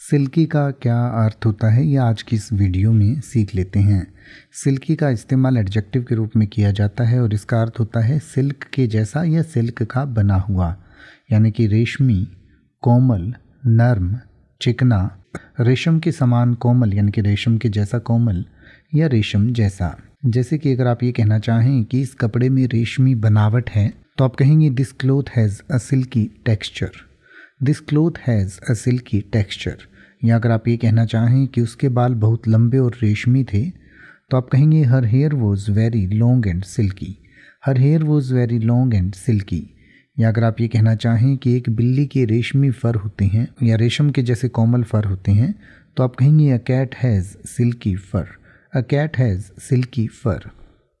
silkie का क्या अर्थ होता है ये आज की इस वीडियो में सीख लेते हैं सिल्की का इस्तेमाल एडजेक्टिव के रूप में किया जाता है और इसका अर्थ होता है सिल्क के जैसा या सिल्क का बना हुआ यानी कि रेशमी कोमल नर्म चिकना रेशम के समान कोमल यानी कि रेशम के जैसा कोमल या रेशम जैसा जैसे कि अगर आप ये कहना चाहें कि इस कपड़े में रेशमी बनावट है तो आप कहेंगे this cloth has a silky texture this cloth has a silky texture या अगर आप ये कहना चाहें कि उसके बाल बहुत लंबे और रेशमी थे तो आप कहेंगे her hair was very long and silky her hair was very long and silky या अगर आप ये कहना चाहें कि एक बिल्ली के रेशमी फ़र होते हैं या रेशम के जैसे कोमल फ़र होते हैं तो आप कहेंगे a cat has silky fur a cat has silky fur